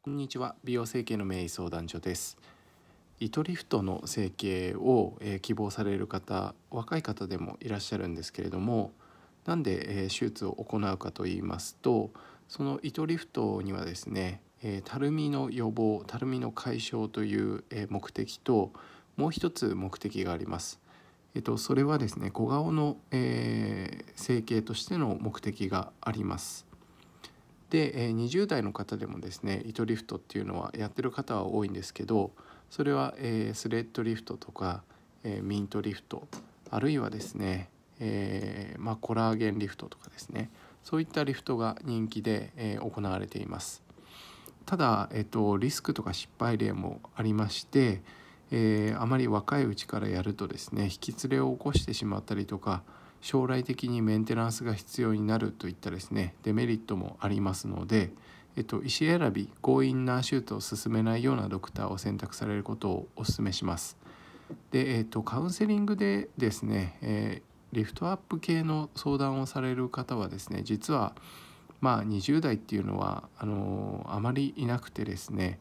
こんにちは美容整形の名医相談所です糸リフトの整形を、えー、希望される方若い方でもいらっしゃるんですけれどもなんで、えー、手術を行うかと言いますとその糸リフトにはですね、えー、たるみの予防たるみの解消という、え目的ともう一つ目的があります。えっと、それはですね小顔の、え整形としての目的があります。で20代の方でもですね糸リフトっていうのはやってる方は多いんですけどそれはスレッドリフトとかミントリフトあるいはですねえー、まあ、コラーゲンリフトとかですねそういったリフトが人気で、え行われていますただ、えっと、リスクとか失敗例もありまして、えー、あまり若いうちからやるとですね引き連れを起こしてしまったりとか将来的にメンテナンスが必要になるといったですねデメリットもありますので、えっと、医師選び強引な手術を進めないようなドクターを選択されることをお勧めします。で、えっと、カウンセリングでですね、えー、リフトアップ系の相談をされる方はですね実はまあ20代っていうのはあのあまりいなくてですね、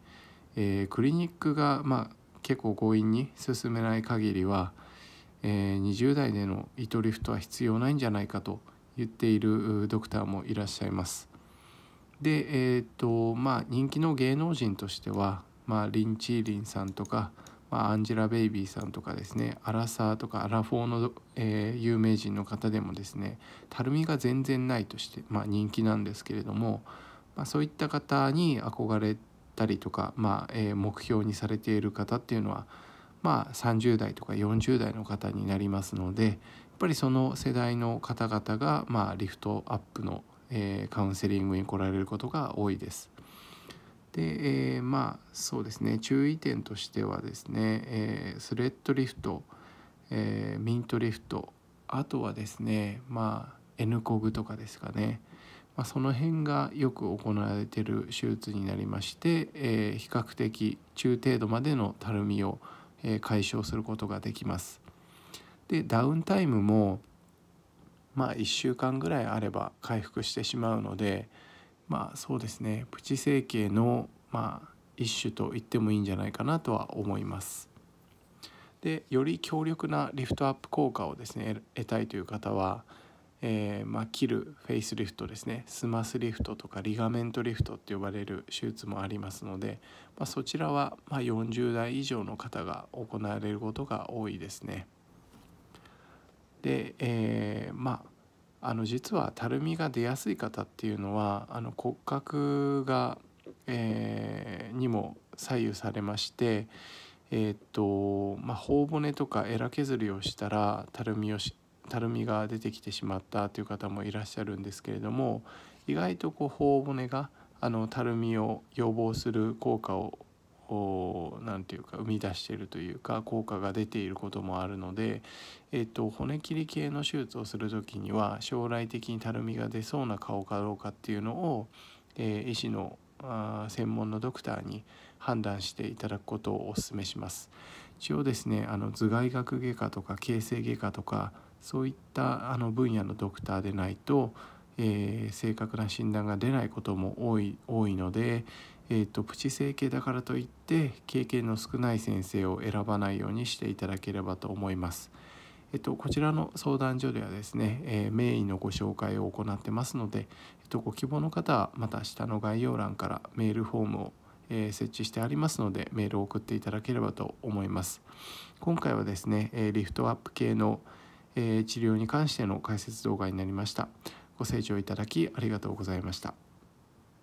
えー、クリニックが、まあ、結構強引に進めない限りはえー、20代での糸リフトは必要ないんじゃないかと言っているドクターもいらっしゃいます。で、えーとまあ、人気の芸能人としては、まあ、リン・チーリンさんとか、まあ、アンジェラ・ベイビーさんとかですねアラサーとかアラフォーの、えー、有名人の方でもですねたるみが全然ないとして、まあ、人気なんですけれども、まあ、そういった方に憧れたりとか、まあえー、目標にされている方っていうのはまあ、30代とか40代の方になりますのでやっぱりその世代の方々が、まあ、リフトアップの、えー、カウンセリングに来られることが多いです。で、えー、まあそうですね注意点としてはですね、えー、スレッドリフト、えー、ミントリフトあとはですねまあ N コグとかですかね、まあ、その辺がよく行われている手術になりまして、え比較的中程度までのたるみを解消することができます。でダウンタイムもまあ1週間ぐらいあれば回復してしまうのでまあそうですねプチ整形のまあ一種と言ってもいいんじゃないかなとは思います。でより強力なリフトアップ効果をですね得たいという方はえー、まあ、切るフェイスリフトですねスマスリフトとかリガメントリフトって呼ばれる手術もありますので、まあ、そちらはま40代以上の方が行われることが多いですね。で、えー、まあ、あの実はたるみが出やすい方っていうのはあの骨格が、えー、にも左右されまして、えーとまあ、頬骨とかエラ削りをしたらたるみをしたるみが出てきてしまったという方もいらっしゃるんですけれども意外とこう頬骨があのたるみを予防する効果を何て言うか生み出しているというか効果が出ていることもあるので、えっと、骨切り系の手術をする時には将来的にたるみが出そうな顔かどうかっていうのを、えー、医師のあ専門のドクターに判断していただくことをお勧めします。一応ですねあの頭蓋学外科とか形成外科とかそういったあの分野のドクターでないと、えー、正確な診断が出ないことも多い多いので、えーと、プチ整形だからといって経験の少ない先生を選ばないようにしていただければと思います。えっと、こちらの相談所ではですね、えー、名医のご紹介を行ってますので、えっと、ご希望の方はまた下の概要欄からメールフォームを、えー、設置してありますのでメールを送っていただければと思います今回はですね、えー、リフトアップ系の、え治療に関しての解説動画になりました。ご清聴いただきありがとうございました。